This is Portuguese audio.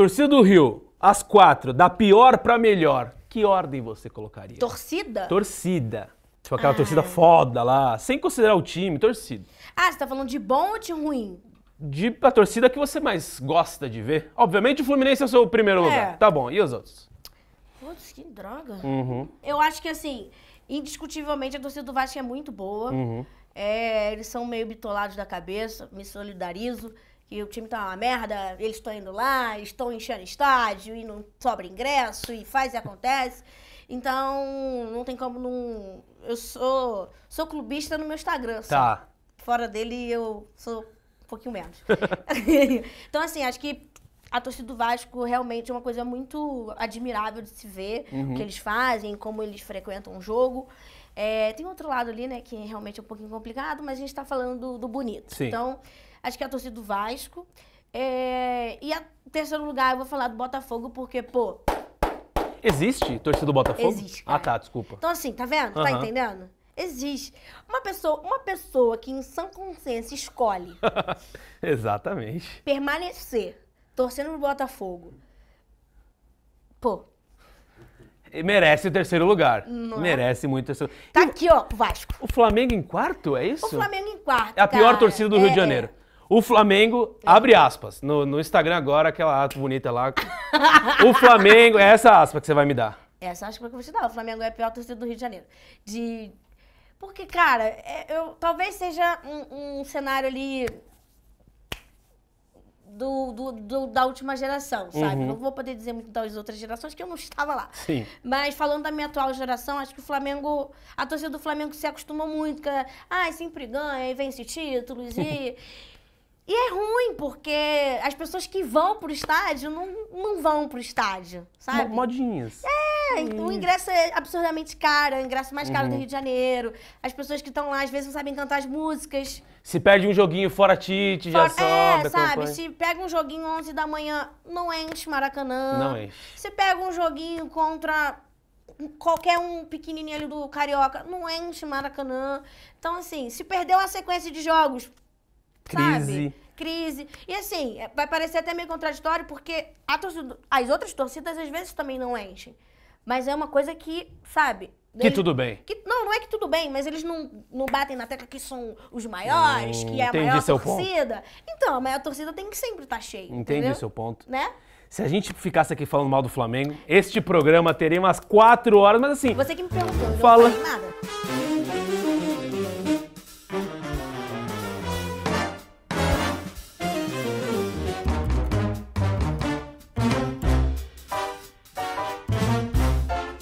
Torcida do Rio, as quatro, da pior pra melhor. Que ordem você colocaria? Torcida? Torcida. Tipo aquela ah. torcida foda lá, sem considerar o time, torcida. Ah, você tá falando de bom ou de ruim? De a torcida que você mais gosta de ver. Obviamente o Fluminense é o seu primeiro é. lugar. Tá bom, e os outros? Putz, que droga. Uhum. Eu acho que assim, indiscutivelmente a torcida do Vasco é muito boa. Uhum. É, eles são meio bitolados da cabeça, me solidarizo que o time tá uma merda, eles estão indo lá, estão enchendo estádio e não sobra ingresso e faz e acontece. Então, não tem como não. Eu sou, sou clubista no meu Instagram. Tá. Só. Fora dele, eu sou um pouquinho menos. então, assim, acho que a torcida do Vasco realmente é uma coisa muito admirável de se ver, uhum. o que uhum. eles fazem, como eles frequentam o jogo. É, tem outro lado ali, né, que realmente é um pouquinho complicado, mas a gente está falando do, do bonito. Sim. Então acho que é a torcida do Vasco. É, e a terceiro lugar, eu vou falar do Botafogo, porque, pô. Existe torcida do Botafogo? Existe. Cara. Ah, tá, desculpa. Então, assim, tá vendo? Uhum. Tá entendendo? Existe. Uma pessoa, uma pessoa que, em sã consciência, escolhe. Exatamente. Permanecer torcendo no Botafogo. Pô. E merece o terceiro lugar. Não. É? Merece muito o terceiro Tá e aqui, ó, pro Vasco. O Flamengo em quarto, é isso? O Flamengo em quarto. É a pior torcida do é, Rio de é, é. Janeiro. É. O Flamengo, abre aspas, no, no Instagram agora, aquela ata bonita lá. o Flamengo, é essa aspa que você vai me dar. Essa é aspa que eu vou te dar. O Flamengo é a pior torcida do Rio de Janeiro. De... Porque, cara, é, eu, talvez seja um, um cenário ali do, do, do, da última geração, sabe? Uhum. Não vou poder dizer muito das outras gerações, que eu não estava lá. Sim. Mas falando da minha atual geração, acho que o Flamengo, a torcida do Flamengo se acostumou muito, que ah, sempre ganha, e vence títulos, e, E é ruim, porque as pessoas que vão pro estádio não, não vão pro estádio, sabe? Modinhas. É, então o ingresso é absurdamente caro, é o ingresso mais caro uhum. do Rio de Janeiro. As pessoas que estão lá, às vezes, não sabem cantar as músicas. Se perde um joguinho fora Tite, fora, já é, sobe. É, sabe? Se pega um joguinho 11 da manhã, não enche Maracanã. Não enche. Se pega um joguinho contra qualquer um pequenininho ali do Carioca, não enche Maracanã. Então, assim, se perdeu a sequência de jogos, Crise. Sabe? Crise. E assim, é, vai parecer até meio contraditório, porque torcida, as outras torcidas às vezes também não enchem. Mas é uma coisa que, sabe, que tudo bem. Que, não, não é que tudo bem, mas eles não, não batem na tecla que são os maiores, hum, que é a maior torcida. Ponto. Então, a maior torcida tem que sempre estar tá cheia. Entendi entendeu? seu ponto. Né? Se a gente ficasse aqui falando mal do Flamengo, este programa teria umas quatro horas, mas assim. Você que me perguntou, eu fala... não falei nada.